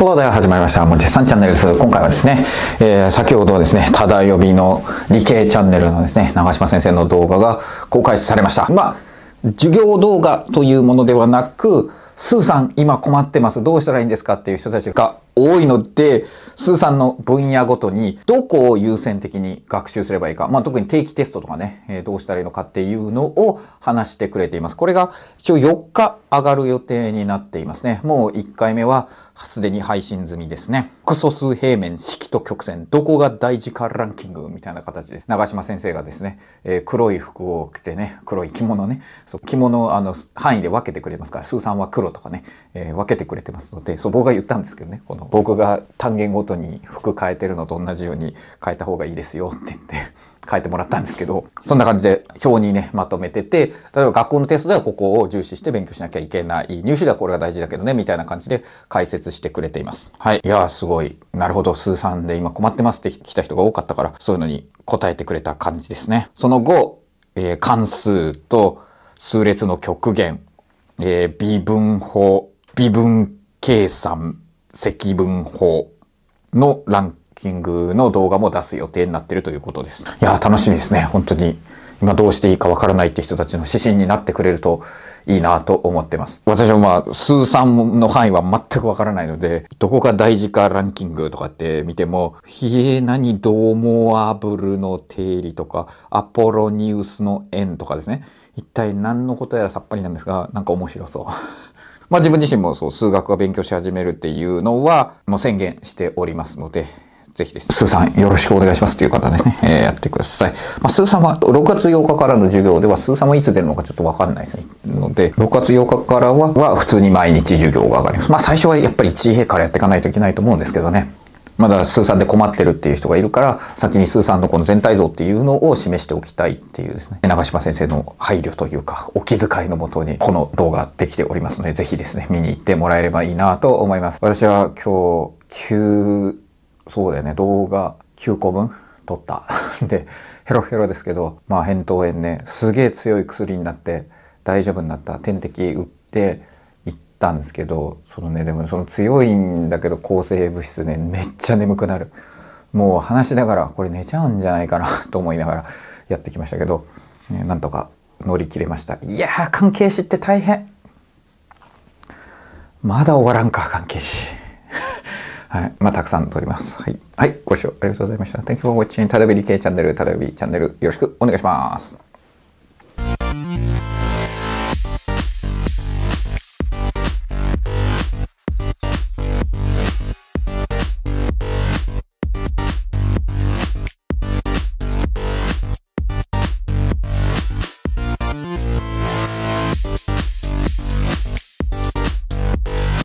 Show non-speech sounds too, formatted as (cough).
ところでは始まりました。もちさんチャンネルです。今回はですね、えー、先ほどですね、ただ呼びの理系チャンネルのですね、長島先生の動画が公開されました。まあ、授業動画というものではなく、スーさん今困ってます。どうしたらいいんですかっていう人たちが多いので、スーさんの分野ごとにどこを優先的に学習すればいいか、まあ、特に定期テストとかね、えー、どうしたらいいのかっていうのを話してくれています。これが一応4日上がる予定になっていますね。もう1回目はすでに配信済みですね。クソ数平面、式と曲線、どこが大事かランキングみたいな形で長嶋先生がですね、えー、黒い服を着てね、黒い着物ね、そう着物をあの範囲で分けてくれますから、スーさんは黒とかね、えー、分けてくれてますので、そう僕が言ったんですけどね、このの僕が単元ごとに服変えてるのと同じように変えた方がいいですよって言って (laughs) 変えてもらったんですけど、そんな感じで表にね、まとめてて、例えば学校のテストではここを重視して勉強しなきゃいけない、入試ではこれが大事だけどね、みたいな感じで解説してくれています。はい。いやーすごい。なるほど、数3で今困ってますって来た人が多かったから、そういうのに答えてくれた感じですね。その後、えー、関数と数列の極限、えー、微分法、微分計算、積分法のランキングの動画も出す予定になってるということです。いや楽しみですね。本当に。今どうしていいかわからないって人たちの指針になってくれるといいなと思ってます。私もまあ、数産の範囲は全くわからないので、どこが大事かランキングとかって見ても、ひえ、何、ドーモアブルの定理とか、アポロニウスの円とかですね。一体何のことやらさっぱりなんですが、なんか面白そう。(laughs) まあ自分自身もそう、数学を勉強し始めるっていうのは、もう宣言しておりますので、ぜひです。スーさん、よろしくお願いしますという方でね、えー、やってください。まあ、スーさんは、6月8日からの授業では、スーさんはいつ出るのかちょっとわかんないですね。ので、6月8日からは、は普通に毎日授業が上がります。まあ、最初はやっぱり 1A からやっていかないといけないと思うんですけどね。まだスーさんで困ってるっていう人がいるから、先にスーさんのこの全体像っていうのを示しておきたいっていうですね、長島先生の配慮というか、お気遣いのもとにこの動画できておりますので、ぜひですね、見に行ってもらえればいいなと思います。私は今日、そうだよね、動画9個分撮った。(laughs) で、ヘロヘロですけど、まあ、扁桃炎ね、すげえ強い薬になって、大丈夫になった。点滴打って、行ったんですけど、そのね、でもその強いんだけど、抗生物質ね、めっちゃ眠くなる。もう話しながら、これ寝ちゃうんじゃないかな (laughs) と思いながらやってきましたけど、ね、なんとか乗り切れました。いやー、関係士って大変まだ終わらんか、関係士。はい。まあ、たくさん撮ります。はい。はい。ご視聴ありがとうございました。Thank you for watching たらびり系チャンネル、たらびチャンネルよろしくお願いします。